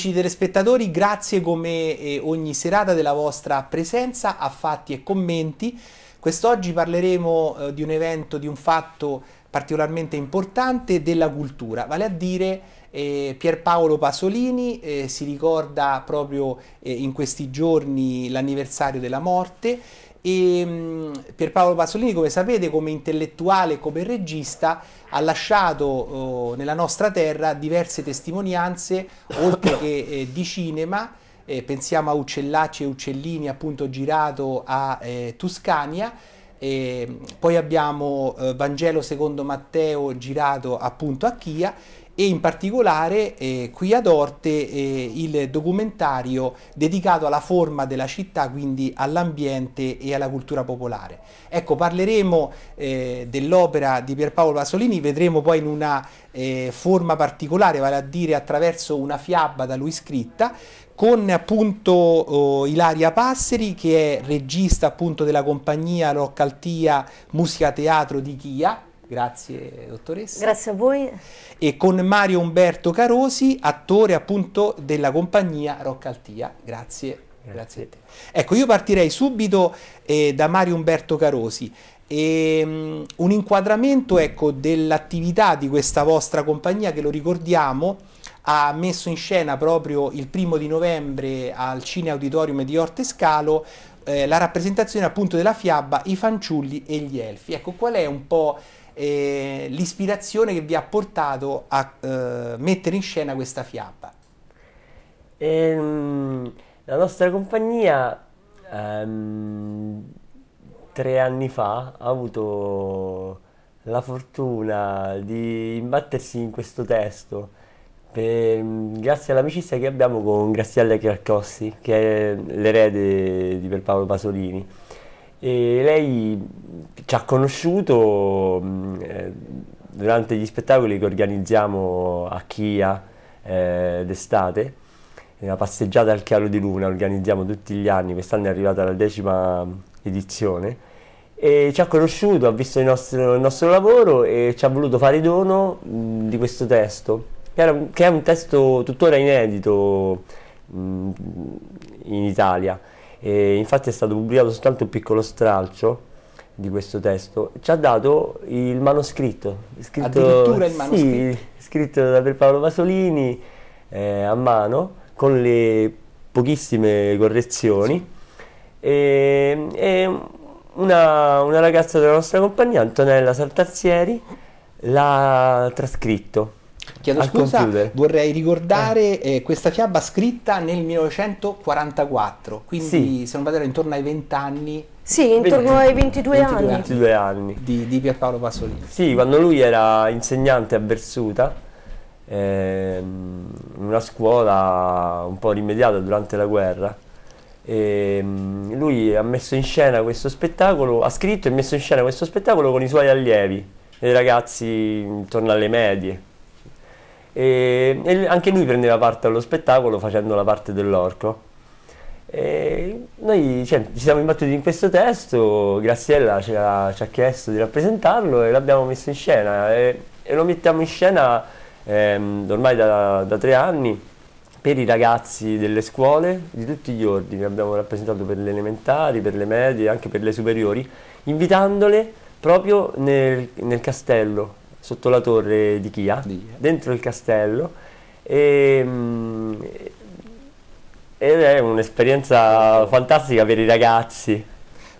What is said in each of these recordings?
Amici telespettatori, grazie come eh, ogni serata della vostra presenza a fatti e commenti. Quest'oggi parleremo eh, di un evento, di un fatto particolarmente importante della cultura, vale a dire eh, Pierpaolo Pasolini eh, si ricorda proprio eh, in questi giorni l'anniversario della morte e mm, Pierpaolo Pasolini, come sapete, come intellettuale e come regista, ha lasciato eh, nella nostra terra diverse testimonianze, oltre che eh, di cinema, eh, pensiamo a Uccellacci e Uccellini, appunto girato a eh, Tuscania, mm, poi abbiamo eh, Vangelo secondo Matteo girato appunto a Chia e in particolare eh, qui ad Orte eh, il documentario dedicato alla forma della città, quindi all'ambiente e alla cultura popolare. Ecco, parleremo eh, dell'opera di Pierpaolo Pasolini, vedremo poi in una eh, forma particolare, vale a dire attraverso una fiaba da lui scritta, con appunto oh, Ilaria Passeri che è regista appunto della compagnia Roccaltia Musica Teatro di Chia Grazie dottoressa. Grazie a voi. E con Mario Umberto Carosi, attore appunto della compagnia Roccaltia. Grazie. Grazie a te. Ecco, io partirei subito eh, da Mario Umberto Carosi. E, um, un inquadramento ecco, dell'attività di questa vostra compagnia che lo ricordiamo ha messo in scena proprio il primo di novembre al Cine Auditorium di Orte Scalo eh, la rappresentazione appunto della fiaba I fanciulli e gli elfi. Ecco, qual è un po' eh, l'ispirazione che vi ha portato a eh, mettere in scena questa fiaba? Ehm, la nostra compagnia ehm, tre anni fa ha avuto la fortuna di imbattersi in questo testo per, grazie all'amicizia che abbiamo con Graziella Carcossi che è l'erede di Pierpaolo Pasolini e lei ci ha conosciuto mm, eh, durante gli spettacoli che organizziamo a Chia eh, d'estate, nella passeggiata al chiaro di luna, organizziamo tutti gli anni, quest'anno è arrivata la decima edizione, e ci ha conosciuto, ha visto il nostro, il nostro lavoro e ci ha voluto fare dono mh, mm, di questo testo, che, era, che, è un testo tuttora inedito mh, mm, in Italia e infatti è stato pubblicato soltanto un piccolo stralcio di questo testo, ci ha dato il manoscritto. Scritto, Addirittura il manoscritto? Sì, scritto da Paolo Pasolini eh, a mano, con le pochissime correzioni. E, e una, una ragazza della nostra compagnia, Antonella Sartazzieri, l'ha trascritto Chiedo Al scusa, computer. vorrei ricordare eh. Eh, questa fiaba scritta nel 1944, quindi sì. se non vado intorno ai 20 anni. Sì, intorno 20, ai 22, 22, anni. 22 anni. Di, di Pierpaolo Pasolini. Sì, quando lui era insegnante a Versuta, ehm, una scuola un po' rimediata durante la guerra, e ehm, lui ha messo in scena questo spettacolo, ha scritto e messo in scena questo spettacolo con i suoi allievi, dei ragazzi intorno alle medie. E, e anche lui prendeva parte allo spettacolo facendo la parte dell'orco. E noi cioè, ci siamo imbattuti in questo testo, Graziella ci ha, ci ha chiesto di rappresentarlo e l'abbiamo messo in scena e, e lo mettiamo in scena ehm, ormai da, da, tre anni per i ragazzi delle scuole di tutti gli ordini, abbiamo rappresentato per le elementari, per le medie, anche per le superiori, invitandole proprio nel, nel castello sotto la torre di Chia, di Chia. dentro il castello. E, mh, mm, ed è un'esperienza fantastica per i ragazzi.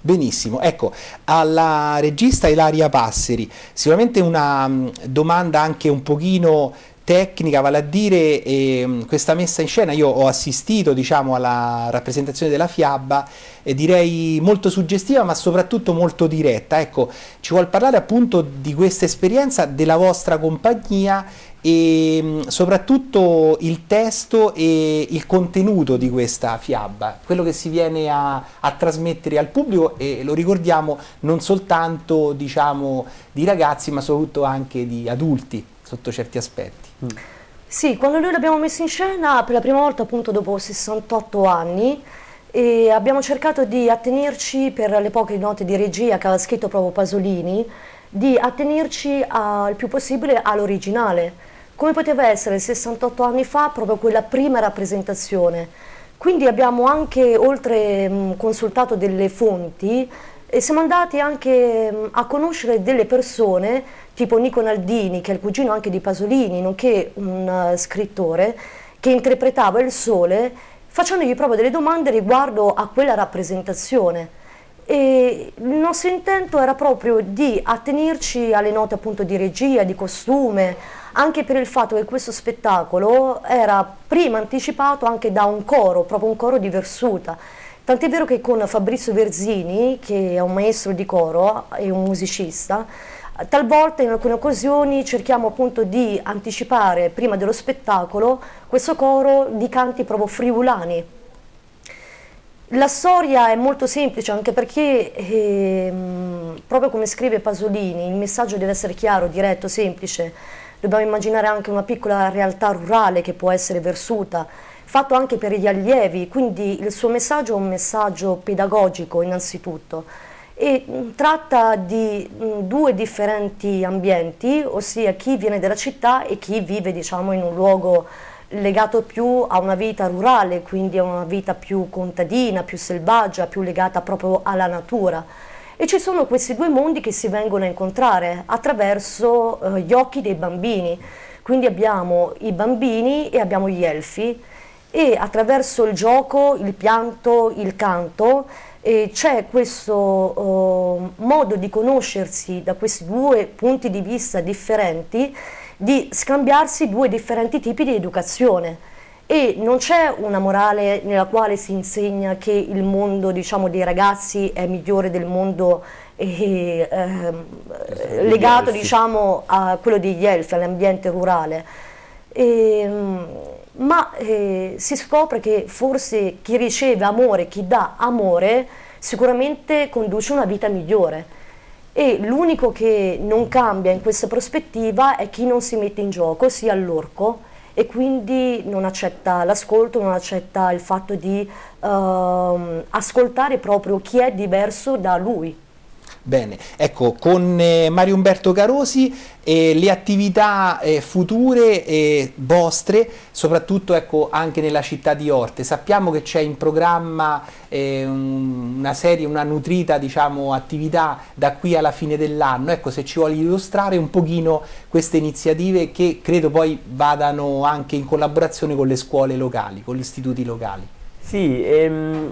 Benissimo, ecco, alla regista Ilaria Passeri, sicuramente una mm, domanda anche un pochino tecnica, vale a dire eh, questa messa in scena, io ho assistito diciamo, alla rappresentazione della fiaba, eh, direi molto suggestiva ma soprattutto molto diretta, ecco, ci vuol parlare appunto di questa esperienza della vostra compagnia e mm, soprattutto il testo e il contenuto di questa fiaba, quello che si viene a, a trasmettere al pubblico e lo ricordiamo non soltanto diciamo, di ragazzi ma soprattutto anche di adulti sotto certi aspetti. Mm. Sì, quando noi l'abbiamo messo in scena per la prima volta appunto dopo 68 anni e abbiamo cercato di attenerci per le poche note di regia che aveva scritto proprio Pasolini, di attenerci al più possibile all'originale, come poteva essere 68 anni fa proprio quella prima rappresentazione. Quindi abbiamo anche, oltre mh, mm, consultato delle fonti, e siamo andati anche a conoscere delle persone, tipo Nico Naldini, che è il cugino anche di Pasolini, nonché un eh, scrittore, che interpretava il sole, facendogli proprio delle domande riguardo a quella rappresentazione. E il nostro intento era proprio di attenerci alle note appunto di regia, di costume, anche per il fatto che questo spettacolo era prima anticipato anche da un coro, proprio un coro di Versuta Tant'è vero che con Fabrizio Verzini, che è un maestro di coro e un musicista, Talvolta in alcune occasioni cerchiamo appunto di anticipare prima dello spettacolo questo coro di canti proprio friulani. La storia è molto semplice anche perché ehm, proprio come scrive Pasolini il messaggio deve essere chiaro, diretto, semplice. Dobbiamo immaginare anche una piccola realtà rurale che può essere versuta fatto anche per gli allievi, quindi il suo messaggio è un messaggio pedagogico innanzitutto e mm, tratta di mm, due differenti ambienti, ossia chi viene dalla città e chi vive diciamo, in un luogo legato più a una vita rurale, quindi a una vita più contadina, più selvaggia, più legata proprio alla natura. E ci sono questi due mondi che si vengono a incontrare attraverso eh, gli occhi dei bambini. Quindi abbiamo i bambini e abbiamo gli elfi e attraverso il gioco, il pianto, il canto c'è questo uh, modo di conoscersi da questi due punti di vista differenti, di scambiarsi due differenti tipi di educazione e non c'è una morale nella quale si insegna che il mondo diciamo, dei ragazzi è migliore del mondo eh, eh, legato diciamo, a quello degli elfi, all'ambiente rurale. E, ehm, ma eh, si scopre che forse chi riceve amore, chi dà amore, sicuramente conduce una vita migliore. E l'unico che non cambia in questa prospettiva è chi non si mette in gioco, sia l'orco, e quindi non accetta l'ascolto, non accetta il fatto di ehm, ascoltare proprio chi è diverso da lui. Bene, ecco, con eh, Mario Umberto Carosi eh, le attività eh, future eh, vostre, soprattutto ecco, anche nella città di Orte. Sappiamo che c'è in programma eh, una serie, una nutrita diciamo, attività da qui alla fine dell'anno. Ecco, se ci vuoi illustrare un pochino queste iniziative che credo poi vadano anche in collaborazione con le scuole locali, con gli istituti locali. Sì, ehm,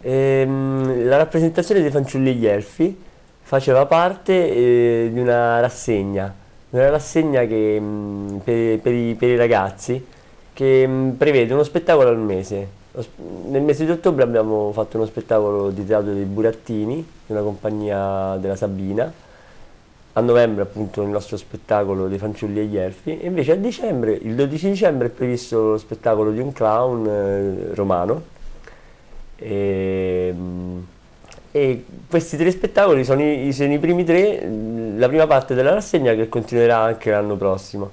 Ehm, la rappresentazione dei fanciulli e gli elfi faceva parte eh, di una rassegna, una rassegna che, mm, per, per, i, per, i, ragazzi che mm, prevede uno spettacolo al mese. Nel mese di ottobre abbiamo fatto uno spettacolo di teatro dei Burattini, di una compagnia della Sabina, a novembre appunto il nostro spettacolo dei fanciulli e gli elfi e invece a dicembre, il 12 dicembre è previsto lo spettacolo di un clown eh, romano e, ehm, e questi tre spettacoli sono i, sono i, primi tre, la prima parte della rassegna che continuerà anche l'anno prossimo.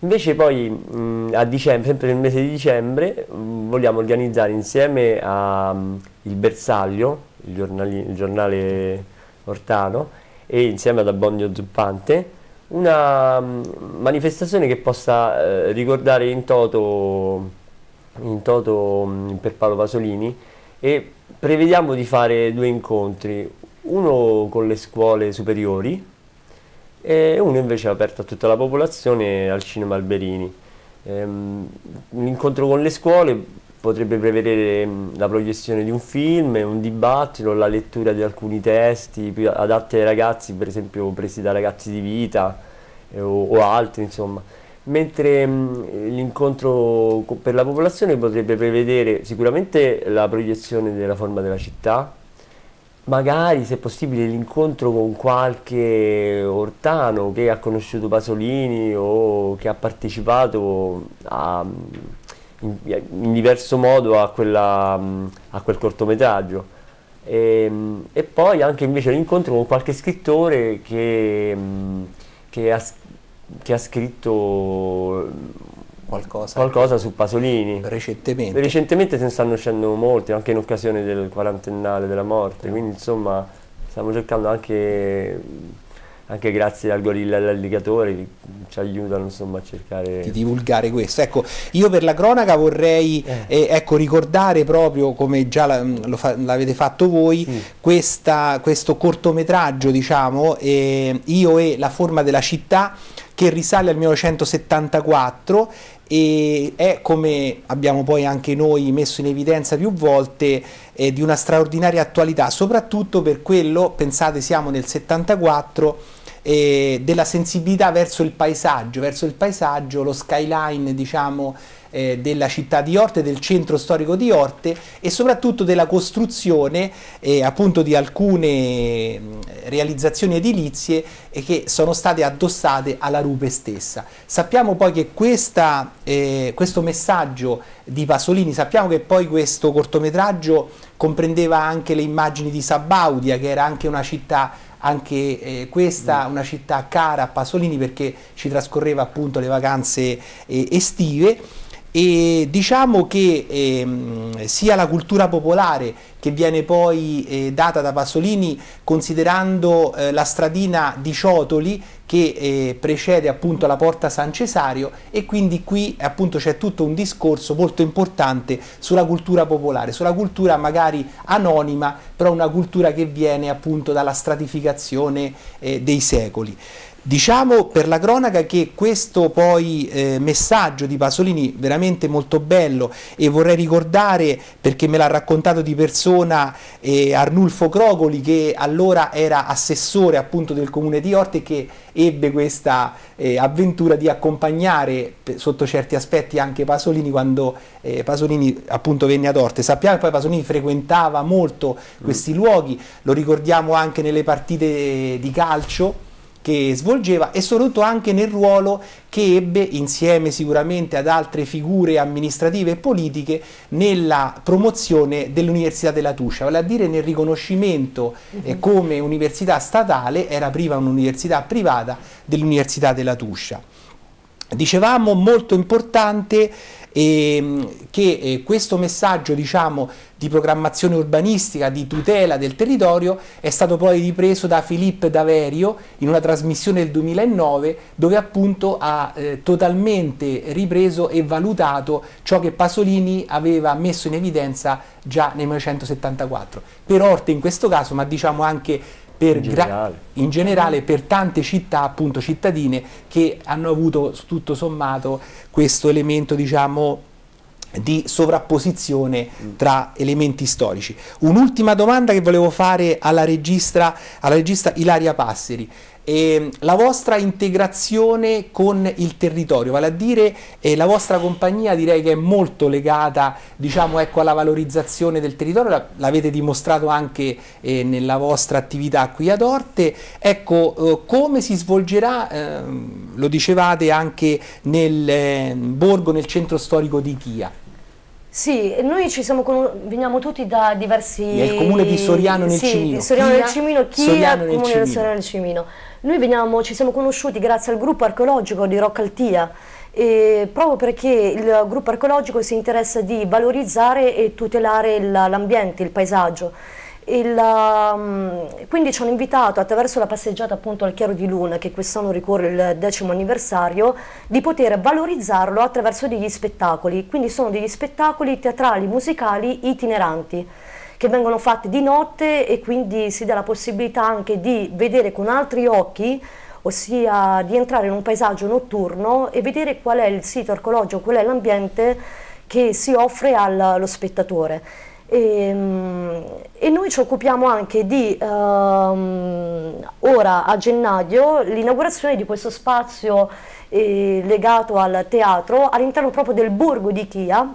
Invece poi mh, a dicembre, sempre nel mese di dicembre, mh, vogliamo organizzare insieme a mh, Il Bersaglio, il, giornali, il, giornale ortano, e insieme ad Abbondio Zuppante, una manifestazione che possa eh, ricordare in toto, in toto per Paolo Pasolini, e prevediamo di fare due incontri, uno con le scuole superiori e uno invece aperto a tutta la popolazione al Cinema Alberini. Ehm, l'incontro con le scuole potrebbe prevedere mm, la proiezione di un film, un dibattito, la lettura di alcuni testi adatti ai ragazzi, per esempio presi da ragazzi di vita eh, o, o altri, insomma mentre mm, l'incontro per la popolazione potrebbe prevedere sicuramente la proiezione della forma della città, magari se possibile l'incontro con qualche ortano che ha conosciuto Pasolini o che ha partecipato a, mm, in, in, diverso modo a, quella, mm, a quel cortometraggio. E, ehm, e, poi anche invece l'incontro con qualche scrittore che, che ha che ha scritto qualcosa, qualcosa su Pasolini. Recentemente. Recentemente se ne stanno uscendo molti, anche in occasione del quarantennale della morte, quindi insomma stiamo cercando anche, anche grazie al gorilla e all'alligatore che ci aiutano insomma a cercare di divulgare questo. Ecco, io per la cronaca vorrei eh. Eh, ecco, ricordare proprio come già mm, l'avete fa, fatto voi sì. questa, questo cortometraggio diciamo, eh, Io e la forma della città che risale al 1974 e è come abbiamo poi anche noi messo in evidenza più volte eh, di una straordinaria attualità, soprattutto per quello, pensate siamo nel 74, eh, della sensibilità verso il paesaggio, verso il paesaggio, lo skyline diciamo eh, della città di Orte, del centro storico di Orte e soprattutto della costruzione eh, appunto di alcune realizzazioni edilizie che sono state addossate alla rupe stessa. Sappiamo poi che questa, eh, questo messaggio di Pasolini, sappiamo che poi questo cortometraggio comprendeva anche le immagini di Sabaudia, che era anche una città anche eh, questa mm. una città cara a Pasolini perché ci trascorreva appunto le vacanze eh, estive e diciamo che ehm, sia la cultura popolare che viene poi eh, data da Pasolini considerando eh, la stradina di Ciotoli che eh, precede appunto la porta San Cesario e quindi qui appunto c'è tutto un discorso molto importante sulla cultura popolare, sulla cultura magari anonima però una cultura che viene appunto dalla stratificazione eh, dei secoli. Diciamo per la cronaca che questo poi eh, messaggio di Pasolini veramente molto bello e vorrei ricordare perché me l'ha raccontato di persona eh, Arnulfo Crocoli che allora era assessore appunto del comune di Orte e che ebbe questa eh, avventura di accompagnare sotto certi aspetti anche Pasolini quando eh, Pasolini appunto venne ad Orte. Sappiamo che poi Pasolini frequentava molto questi mm. luoghi, lo ricordiamo anche nelle partite di calcio che svolgeva e soprattutto anche nel ruolo che ebbe insieme sicuramente ad altre figure amministrative e politiche nella promozione dell'Università della Tuscia, vale a dire nel riconoscimento eh, mhm. come università statale, era prima un'università privata dell'Università della Tuscia. Dicevamo molto importante e ehm, che eh, questo messaggio diciamo, di programmazione urbanistica, di tutela del territorio è stato poi ripreso da Filippo Daverio in una trasmissione del 2009 dove appunto ha eh, totalmente ripreso e valutato ciò che Pasolini aveva messo in evidenza già nel 1974. Per Orte in questo caso, ma diciamo anche per in, generale. in generale per tante città, appunto cittadine, che hanno avuto tutto sommato questo elemento, diciamo, di sovrapposizione mm. tra elementi storici. Un'ultima domanda che volevo fare alla, registra, alla regista Ilaria Passeri eh, la vostra integrazione con il territorio, vale a dire eh, la vostra compagnia direi che è molto legata diciamo, ecco, alla valorizzazione del territorio, l'avete dimostrato anche eh, nella vostra attività qui ad Orte, ecco eh, come si svolgerà, ehm, lo dicevate anche nel eh, borgo, nel centro storico di Chia. Sì, noi ci siamo con, veniamo tutti da diversi... Nel comune di Soriano nel sì, Cimino. Sì, Soriano nel Cimino, Chia, Soriano comune Cimino. Soriano nel Cimino. Noi veniamo, ci siamo conosciuti grazie al gruppo archeologico di Roccaltia, eh, proprio perché il gruppo archeologico si interessa di valorizzare e tutelare l'ambiente, il paesaggio. Il, um, quindi ci hanno invitato attraverso la passeggiata appunto al chiaro di luna che quest'anno ricorre il decimo anniversario di poter valorizzarlo attraverso degli spettacoli quindi sono degli spettacoli teatrali musicali itineranti che vengono fatti di notte e quindi si dà la possibilità anche di vedere con altri occhi ossia di entrare in un paesaggio notturno e vedere qual è il sito archeologico, qual è l'ambiente che si offre allo spettatore e, ehm, e, noi ci occupiamo anche di, ehm, ora a gennaio, l'inaugurazione di questo spazio eh, legato al teatro all'interno proprio del borgo di Chia,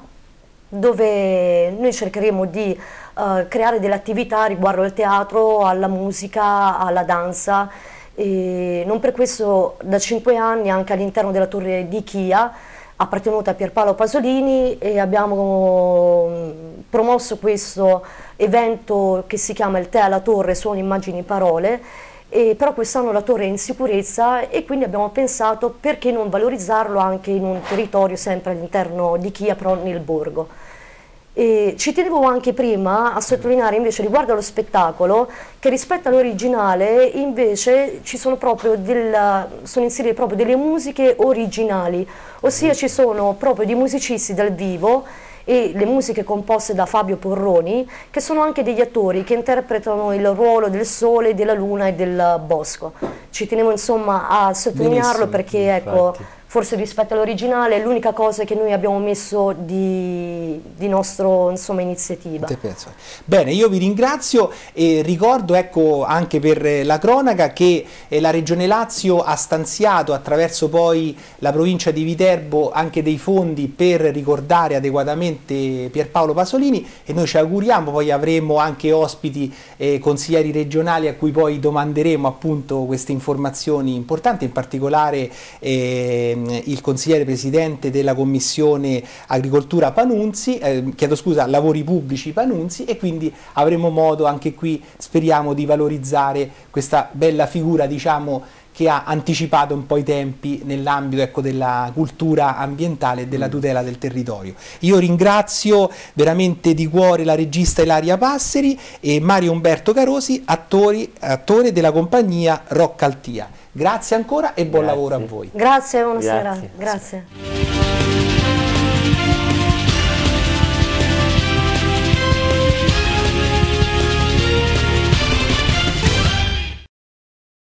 dove noi cercheremo di eh, creare delle attività riguardo al teatro, alla musica, alla danza. E non per questo da cinque anni anche all'interno della torre di Chia appartenuta a Pierpaolo Pasolini e abbiamo mm, promosso questo evento che si chiama il Te alla Torre, suoni, immagini, parole, e però quest'anno la torre è in sicurezza e quindi abbiamo pensato perché non valorizzarlo anche in un territorio sempre all'interno di Chia, però nel borgo. E ci tenevo anche prima a sottolineare invece riguardo allo spettacolo che rispetto all'originale invece ci sono, proprio della, sono inserite proprio delle musiche originali, ossia ci sono proprio dei musicisti dal vivo e le musiche composte da Fabio Porroni che sono anche degli attori che interpretano il ruolo del sole, della luna e del bosco. Ci tenevo insomma a sottolinearlo Benissimo, perché ecco, infatti. ecco forse rispetto all'originale l'unica cosa che noi abbiamo messo di, di nostro insomma, iniziativa. Bene, io vi ringrazio e ricordo ecco, anche per eh, la cronaca che eh, la Regione Lazio ha stanziato attraverso poi la provincia di Viterbo anche dei fondi per ricordare adeguatamente Pierpaolo Pasolini e noi ci auguriamo, poi avremo anche ospiti eh, consiglieri regionali a cui poi domanderemo appunto queste informazioni importanti, in particolare eh, Ehm, il consigliere presidente della commissione agricoltura Panunzi, eh, chiedo scusa, lavori pubblici Panunzi e quindi avremo modo anche qui speriamo di valorizzare questa bella figura diciamo che ha anticipato un po' i tempi nell'ambito ecco, della cultura ambientale e della mm. tutela del territorio. Io ringrazio veramente di cuore la regista Ilaria Passeri e Mario Umberto Carosi, attori, attore della compagnia Roccaltia. Grazie ancora e buon grazie. lavoro a voi. Grazie, buonasera. grazie. grazie.